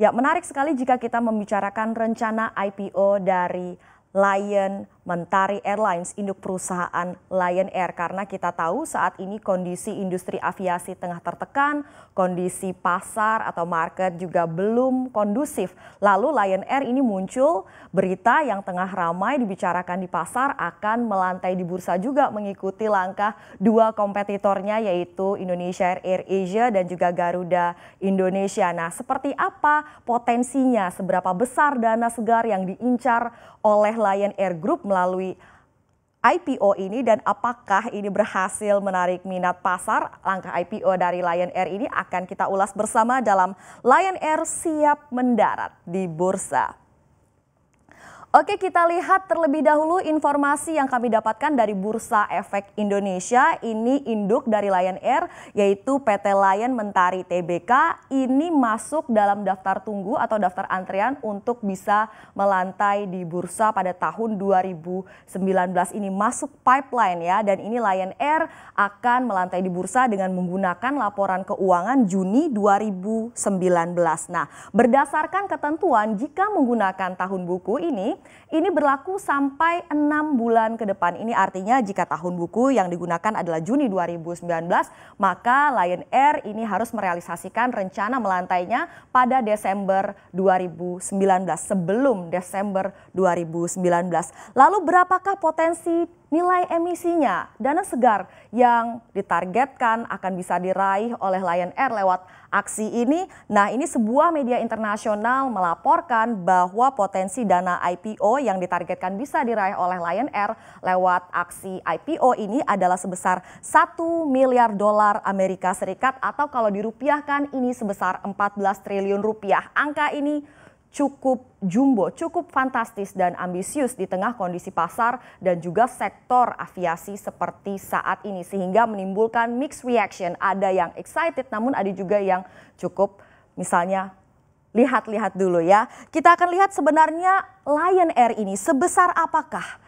Ya, menarik sekali jika kita membicarakan rencana IPO dari Lion Mentari Airlines induk perusahaan Lion Air karena kita tahu saat ini kondisi industri aviasi tengah tertekan, kondisi pasar atau market juga belum kondusif. Lalu Lion Air ini muncul berita yang tengah ramai dibicarakan di pasar akan melantai di bursa juga mengikuti langkah dua kompetitornya yaitu Indonesia Air, Air Asia dan juga Garuda Indonesia. Nah, seperti apa potensinya, seberapa besar dana segar yang diincar oleh Lion Air Group melalui IPO ini dan apakah ini berhasil menarik minat pasar? Langkah IPO dari Lion Air ini akan kita ulas bersama dalam Lion Air siap mendarat di bursa. Oke, kita lihat terlebih dahulu informasi yang kami dapatkan dari Bursa Efek Indonesia. Ini induk dari Lion Air, yaitu PT Lion Mentari TBK. Ini masuk dalam daftar tunggu atau daftar antrian untuk bisa melantai di bursa pada tahun 2019 ini. Masuk pipeline ya, dan ini Lion Air akan melantai di bursa dengan menggunakan laporan keuangan Juni 2019. Nah, berdasarkan ketentuan, jika menggunakan tahun buku ini, ini berlaku sampai 6 bulan ke depan. Ini artinya jika tahun buku yang digunakan adalah Juni 2019, maka Lion Air ini harus merealisasikan rencana melantainya pada Desember 2019, sebelum Desember 2019. Lalu berapakah potensi nilai emisinya dana segar yang ditargetkan akan bisa diraih oleh Lion Air lewat aksi ini. Nah ini sebuah media internasional melaporkan bahwa potensi dana IPO yang ditargetkan bisa diraih oleh Lion Air lewat aksi IPO ini adalah sebesar 1 miliar dolar Amerika Serikat atau kalau dirupiahkan ini sebesar 14 triliun rupiah. Angka ini cukup jumbo, cukup fantastis dan ambisius di tengah kondisi pasar dan juga sektor aviasi seperti saat ini sehingga menimbulkan mixed reaction. Ada yang excited namun ada juga yang cukup misalnya lihat-lihat dulu ya. Kita akan lihat sebenarnya Lion Air ini sebesar apakah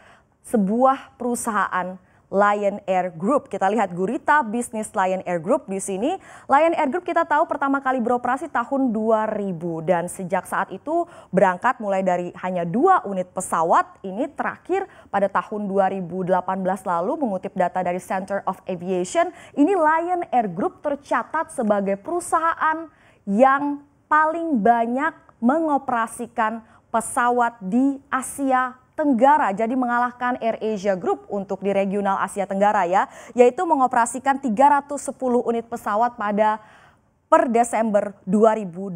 sebuah perusahaan Lion Air Group. Kita lihat gurita bisnis Lion Air Group di sini. Lion Air Group kita tahu pertama kali beroperasi tahun 2000 dan sejak saat itu berangkat mulai dari hanya dua unit pesawat. Ini terakhir pada tahun 2018 lalu mengutip data dari Center of Aviation, ini Lion Air Group tercatat sebagai perusahaan yang paling banyak mengoperasikan pesawat di Asia Tenggara jadi mengalahkan Air Asia Group untuk di regional Asia Tenggara ya, yaitu mengoperasikan 310 unit pesawat pada per Desember 2018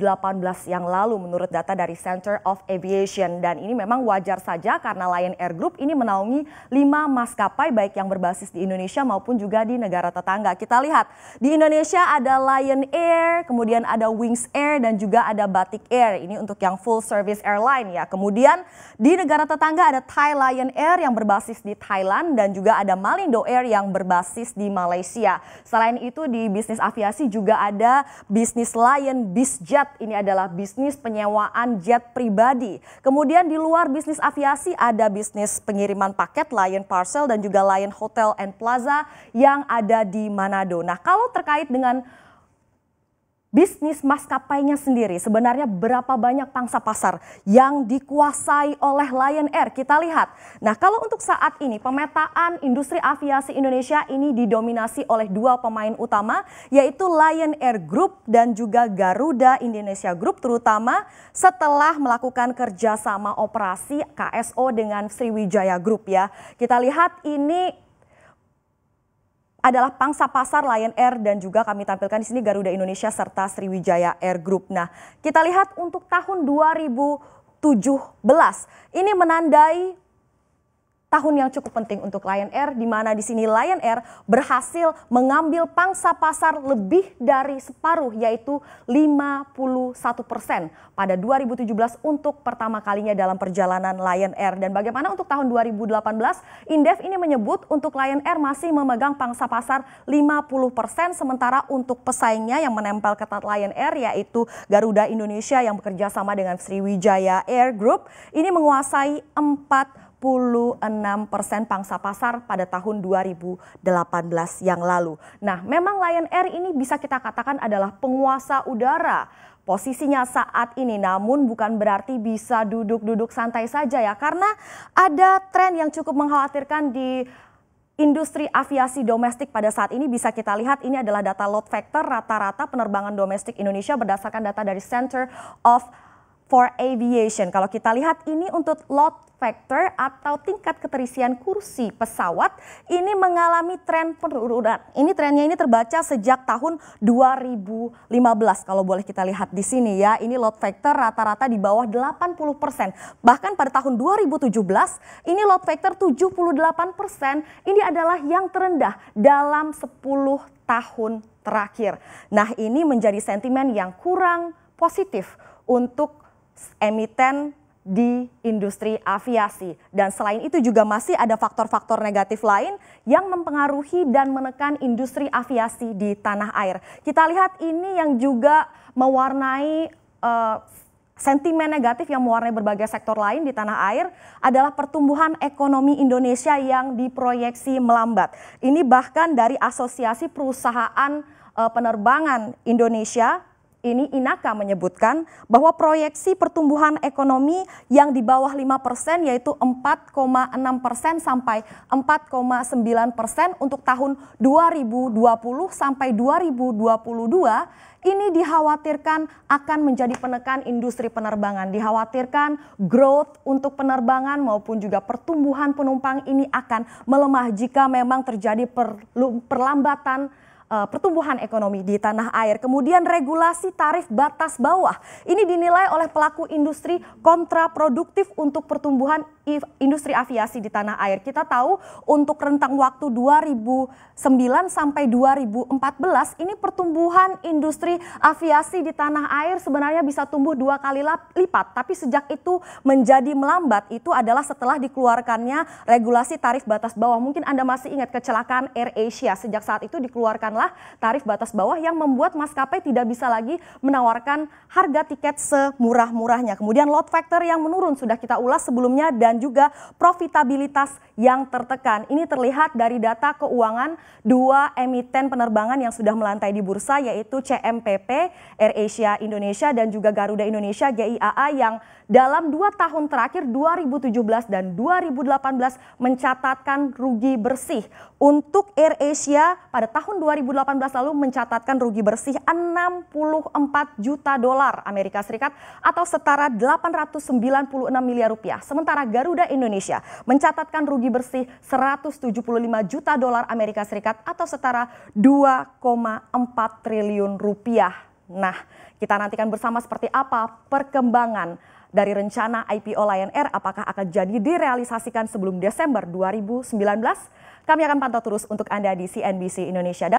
yang lalu menurut data dari Center of Aviation dan ini memang wajar saja karena Lion Air Group ini menaungi lima maskapai baik yang berbasis di Indonesia maupun juga di negara tetangga. Kita lihat di Indonesia ada Lion Air, kemudian ada Wings Air dan juga ada Batik Air. Ini untuk yang full service airline ya. Kemudian di negara tetangga ada Thai Lion Air yang berbasis di Thailand dan juga ada Malindo Air yang berbasis di Malaysia. Selain itu di bisnis aviasi juga ada bisnis Lion, Bisjet. Ini adalah bisnis penyewaan jet pribadi. Kemudian di luar bisnis aviasi ada bisnis pengiriman paket Lion Parcel dan juga Lion Hotel and Plaza yang ada di Manado. Nah kalau terkait dengan bisnis maskapainya sendiri sebenarnya berapa banyak pangsa pasar yang dikuasai oleh Lion Air kita lihat. Nah kalau untuk saat ini pemetaan industri aviasi Indonesia ini didominasi oleh dua pemain utama yaitu Lion Air Group dan juga Garuda Indonesia Group terutama setelah melakukan kerjasama operasi KSO dengan Sriwijaya Group ya. Kita lihat ini adalah pangsa pasar Lion Air dan juga kami tampilkan di sini Garuda Indonesia serta Sriwijaya Air Group. Nah, kita lihat untuk tahun 2017 ini menandai tahun yang cukup penting untuk Lion Air, di mana di sini Lion Air berhasil mengambil pangsa pasar lebih dari separuh, yaitu 51 persen pada 2017 untuk pertama kalinya dalam perjalanan Lion Air. Dan bagaimana untuk tahun 2018? Indef ini menyebut untuk Lion Air masih memegang pangsa pasar 50 persen, sementara untuk pesaingnya yang menempel ketat Lion Air, yaitu Garuda Indonesia yang bekerja sama dengan Sriwijaya Air Group, ini menguasai 4 46 persen pangsa pasar pada tahun 2018 yang lalu. Nah, memang Lion Air ini bisa kita katakan adalah penguasa udara posisinya saat ini. Namun bukan berarti bisa duduk-duduk santai saja ya karena ada tren yang cukup mengkhawatirkan di Industri aviasi domestik pada saat ini bisa kita lihat ini adalah data load factor rata-rata penerbangan domestik Indonesia berdasarkan data dari Center of for aviation. Kalau kita lihat ini untuk load factor atau tingkat keterisian kursi pesawat ini mengalami tren penurunan. Ini trennya ini terbaca sejak tahun 2015 kalau boleh kita lihat di sini ya. Ini load factor rata-rata di bawah 80%. Bahkan pada tahun 2017 ini load factor 78% ini adalah yang terendah dalam 10 tahun terakhir. Nah, ini menjadi sentimen yang kurang positif untuk emiten di industri aviasi. Dan selain itu juga masih ada faktor-faktor negatif lain yang mempengaruhi dan menekan industri aviasi di tanah air. Kita lihat ini yang juga mewarnai uh, sentimen negatif yang mewarnai berbagai sektor lain di tanah air adalah pertumbuhan ekonomi Indonesia yang diproyeksi melambat. Ini bahkan dari Asosiasi Perusahaan eh, Penerbangan Indonesia ini Inaka menyebutkan bahwa proyeksi pertumbuhan ekonomi yang di bawah 5% yaitu 4,6% sampai 4,9% untuk tahun 2020 sampai 2022 ini dikhawatirkan akan menjadi penekan industri penerbangan. Dikhawatirkan growth untuk penerbangan maupun juga pertumbuhan penumpang ini akan melemah jika memang terjadi perlambatan uh, pertumbuhan ekonomi di tanah air. Kemudian regulasi tarif batas bawah. Ini dinilai oleh pelaku industri kontraproduktif untuk pertumbuhan industri aviasi di tanah air. Kita tahu untuk rentang waktu 2009 sampai 2014 ini pertumbuhan industri aviasi di tanah air sebenarnya bisa tumbuh dua kali lipat. Tapi sejak itu menjadi melambat itu adalah setelah dikeluarkannya regulasi tarif batas bawah. Mungkin Anda masih ingat kecelakaan Air Asia. Sejak saat itu dikeluarkan bukanlah tarif batas bawah yang membuat maskapai tidak bisa lagi menawarkan harga tiket semurah-murahnya. Kemudian load factor yang menurun sudah kita ulas sebelumnya dan juga profitabilitas yang tertekan. Ini terlihat dari data keuangan dua emiten penerbangan yang sudah melantai di bursa yaitu CMPP, Asia Indonesia dan juga Garuda Indonesia GIAA yang dalam dua tahun terakhir 2017 dan 2018 mencatatkan rugi bersih. Untuk Air Asia pada tahun 2018 2018 lalu mencatatkan rugi bersih 64 juta dolar Amerika Serikat atau setara 896 miliar rupiah. Sementara Garuda Indonesia mencatatkan rugi bersih 175 juta dolar Amerika Serikat atau setara 2,4 triliun rupiah. Nah, kita nantikan bersama seperti apa perkembangan dari rencana IPO Lion Air apakah akan jadi direalisasikan sebelum Desember 2019? Kami akan pantau terus untuk Anda di CNBC Indonesia.